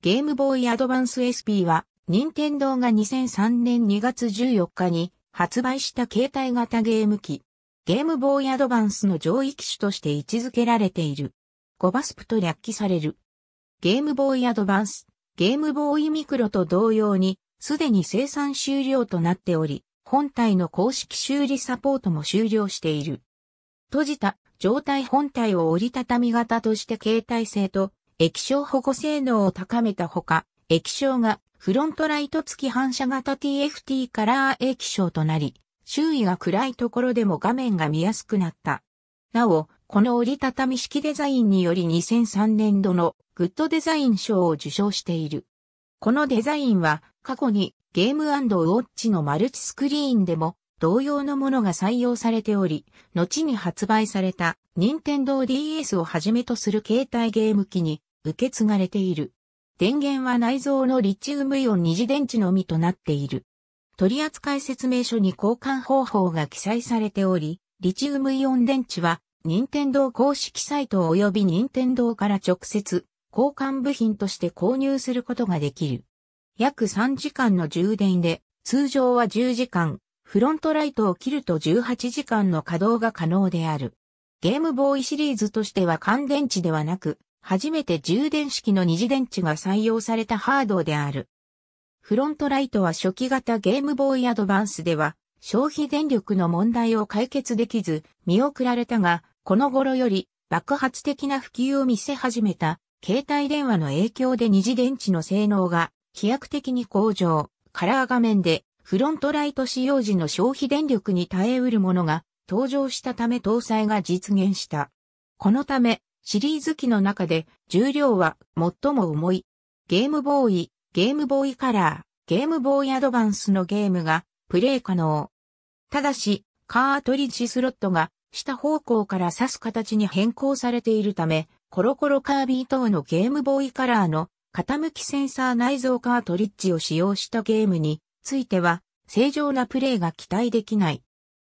ゲームボーイアドバンス SP は、任天堂が2003年2月14日に発売した携帯型ゲーム機。ゲームボーイアドバンスの上位機種として位置づけられている。ゴバスプと略記される。ゲームボーイアドバンス、ゲームボーイミクロと同様に、すでに生産終了となっており、本体の公式修理サポートも終了している。閉じた状態本体を折りたたみ型として携帯性と液晶保護性能を高めたほか、液晶がフロントライト付き反射型 TFT カラー液晶となり、周囲が暗いところでも画面が見やすくなった。なお、この折りたたみ式デザインにより2003年度のグッドデザイン賞を受賞している。このデザインは過去にゲームウォッチのマルチスクリーンでも同様のものが採用されており、後に発売された任天堂 DS をはじめとする携帯ゲーム機に受け継がれている。電源は内蔵のリチウムイオン二次電池のみとなっている。取扱説明書に交換方法が記載されており、リチウムイオン電池は、任天堂公式サイト及び任天堂から直接、交換部品として購入することができる。約3時間の充電で、通常は10時間、フロントライトを切ると18時間の稼働が可能である。ゲームボーイシリーズとしては乾電池ではなく、初めて充電式の二次電池が採用されたハードである。フロントライトは初期型ゲームボーイアドバンスでは消費電力の問題を解決できず見送られたが、この頃より爆発的な普及を見せ始めた携帯電話の影響で二次電池の性能が飛躍的に向上、カラー画面でフロントライト使用時の消費電力に耐えうるものが登場したため搭載が実現した。このためシリーズ機の中で重量は最も重い。ゲームボーイ、ゲームボーイカラー、ゲームボーイアドバンスのゲームがプレイ可能。ただし、カートリッジスロットが下方向から刺す形に変更されているため、コロコロカービー等のゲームボーイカラーの傾きセンサー内蔵カートリッジを使用したゲームについては正常なプレイが期待できない。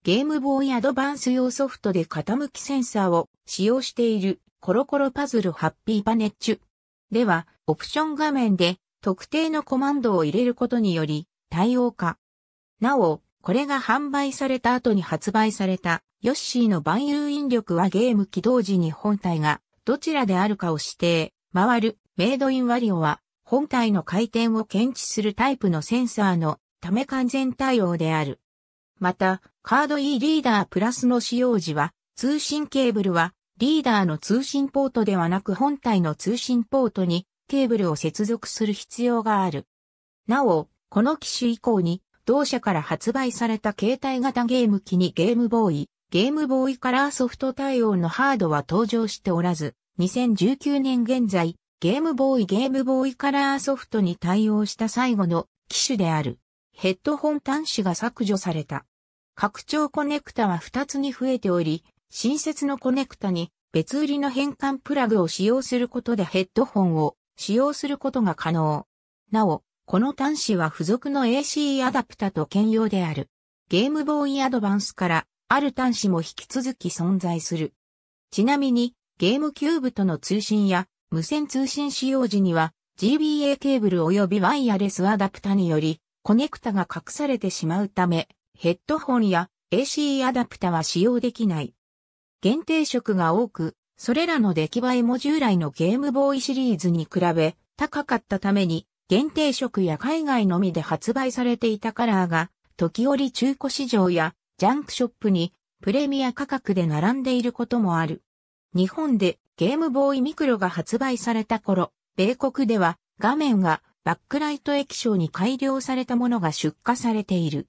ゲームボーイアドバンス用ソフトで傾きセンサーを使用しているコロコロパズルハッピーパネッチュ。では、オプション画面で特定のコマンドを入れることにより対応化。なお、これが販売された後に発売されたヨッシーの万有引力はゲーム起動時に本体がどちらであるかを指定、回るメイドインワリオは本体の回転を検知するタイプのセンサーのため完全対応である。また、カード E リーダープラスの使用時は通信ケーブルはリーダーの通信ポートではなく本体の通信ポートにケーブルを接続する必要がある。なお、この機種以降に、同社から発売された携帯型ゲーム機にゲームボーイ、ゲームボーイカラーソフト対応のハードは登場しておらず、2019年現在、ゲームボーイゲームボーイカラーソフトに対応した最後の機種である。ヘッドホン端子が削除された。拡張コネクタは2つに増えており、新設のコネクタに別売りの変換プラグを使用することでヘッドホンを使用することが可能。なお、この端子は付属の AC アダプタと兼用である。ゲームボーイアドバンスから、ある端子も引き続き存在する。ちなみに、ゲームキューブとの通信や無線通信使用時には、GBA ケーブル及びワイヤレスアダプタにより、コネクタが隠されてしまうため、ヘッドホンや AC アダプタは使用できない。限定色が多く、それらの出来栄えも従来のゲームボーイシリーズに比べ高かったために、限定色や海外のみで発売されていたカラーが、時折中古市場やジャンクショップにプレミア価格で並んでいることもある。日本でゲームボーイミクロが発売された頃、米国では画面がバックライト液晶に改良されたものが出荷されている。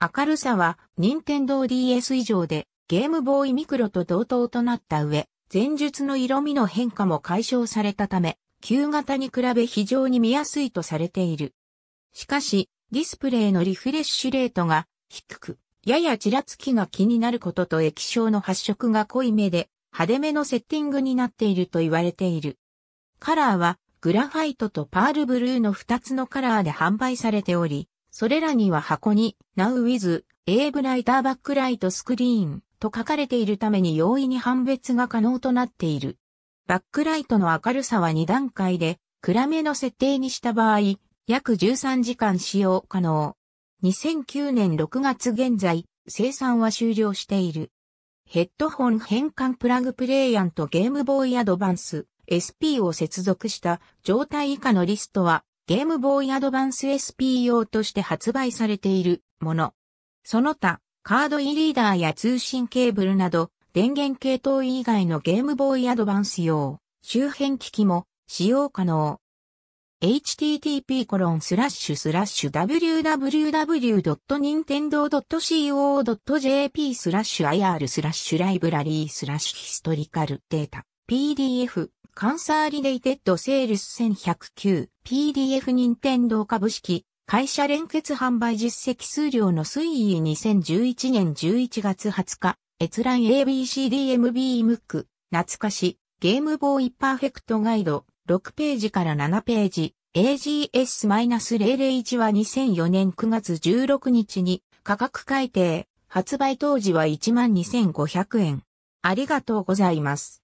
明るさは Nintendo DS 以上でゲームボーイミクロと同等となった上、前述の色味の変化も解消されたため、旧型に比べ非常に見やすいとされている。しかし、ディスプレイのリフレッシュレートが低く、ややちらつきが気になることと液晶の発色が濃い目で派手めのセッティングになっていると言われている。カラーはグラファイトとパールブルーの2つのカラーで販売されており、それらには箱に Now with A ブライターバックライトスクリーンと書かれているために容易に判別が可能となっている。バックライトの明るさは2段階で、暗めの設定にした場合、約13時間使用可能。2009年6月現在、生産は終了している。ヘッドホン変換プラグプレイヤーとゲームボーイアドバンス SP を接続した状態以下のリストはゲームボーイアドバンス SP 用として発売されているもの。その他、カードイリーダーや通信ケーブルなど、電源系統以外のゲームボーイアドバンス用、周辺機器も使用可能。http://www.nintendo.co.jp スラッシュ ir スラッシュライブラリースラッシュヒストリカルデータ PDF カンサーリレイテッドセールス 1109PDF 任天堂株式会社連結販売実績数量の推移2011年11月20日、閲覧 ABCDMB ムック、懐かし、ゲームボーイパーフェクトガイド、6ページから7ページ、AGS-001 は2004年9月16日に価格改定、発売当時は12,500円。ありがとうございます。